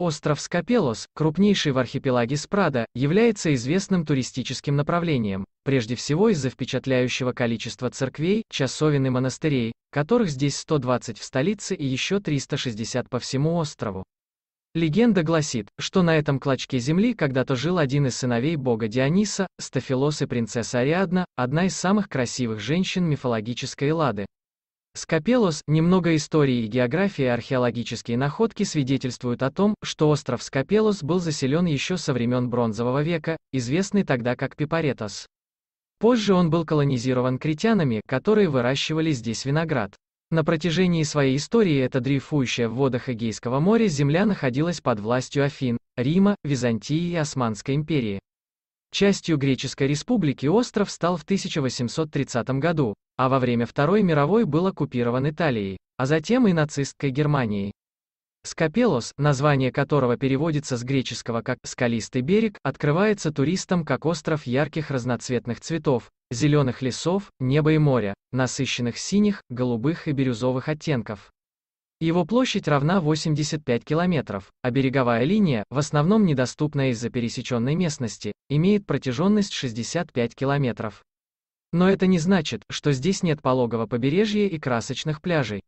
Остров Скопелос, крупнейший в архипелаге Спрада, является известным туристическим направлением, прежде всего из-за впечатляющего количества церквей, часовен и монастырей, которых здесь 120 в столице и еще 360 по всему острову. Легенда гласит, что на этом клочке земли когда-то жил один из сыновей бога Диониса, Стафилос и принцесса Ариадна, одна из самых красивых женщин мифологической Лады. Скопелос, немного истории и географии археологические находки свидетельствуют о том, что остров Скопелос был заселен еще со времен Бронзового века, известный тогда как Пипаретос. Позже он был колонизирован критянами, которые выращивали здесь виноград. На протяжении своей истории эта дрейфующая в водах Эгейского моря земля находилась под властью Афин, Рима, Византии и Османской империи. Частью Греческой республики остров стал в 1830 году, а во время Второй мировой был оккупирован Италией, а затем и нацистской Германией. Скопелос, название которого переводится с греческого как «скалистый берег», открывается туристам как остров ярких разноцветных цветов, зеленых лесов, неба и моря, насыщенных синих, голубых и бирюзовых оттенков. Его площадь равна 85 километров, а береговая линия, в основном недоступная из-за пересеченной местности, имеет протяженность 65 километров. Но это не значит, что здесь нет пологого побережья и красочных пляжей.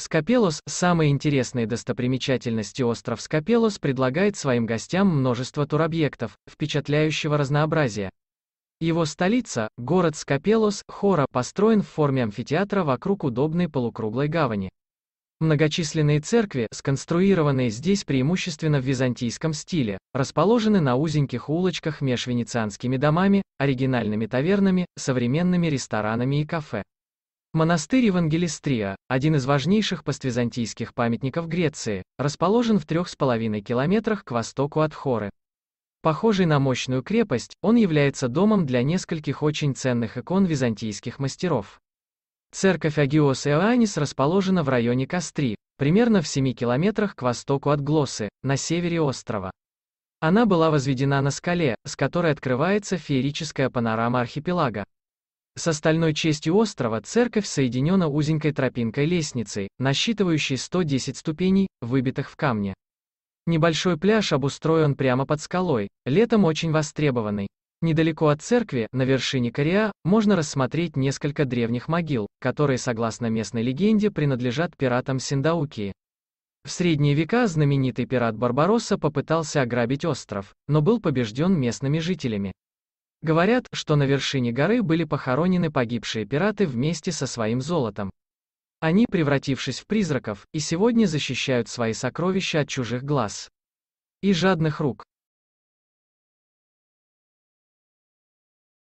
Скопелос, Самые интересные достопримечательности остров Скопелос предлагает своим гостям множество туробъектов, впечатляющего разнообразия. Его столица, город Скопелос, Хора, построен в форме амфитеатра вокруг удобной полукруглой гавани. Многочисленные церкви, сконструированные здесь преимущественно в византийском стиле, расположены на узеньких улочках меж венецианскими домами, оригинальными тавернами, современными ресторанами и кафе. Монастырь Евангелистрия, один из важнейших поствизантийских памятников Греции, расположен в 3,5 километрах к востоку от Хоры. Похожий на мощную крепость, он является домом для нескольких очень ценных икон византийских мастеров. Церковь Агиос Иоаннис расположена в районе Костри, примерно в 7 километрах к востоку от Глосы, на севере острова. Она была возведена на скале, с которой открывается феерическая панорама архипелага. С остальной частью острова церковь соединена узенькой тропинкой-лестницей, насчитывающей 110 ступеней, выбитых в камне. Небольшой пляж обустроен прямо под скалой, летом очень востребованный. Недалеко от церкви, на вершине Кориа, можно рассмотреть несколько древних могил, которые, согласно местной легенде, принадлежат пиратам Синдаукии. В средние века знаменитый пират Барбаросса попытался ограбить остров, но был побежден местными жителями. Говорят, что на вершине горы были похоронены погибшие пираты вместе со своим золотом. Они, превратившись в призраков, и сегодня защищают свои сокровища от чужих глаз и жадных рук.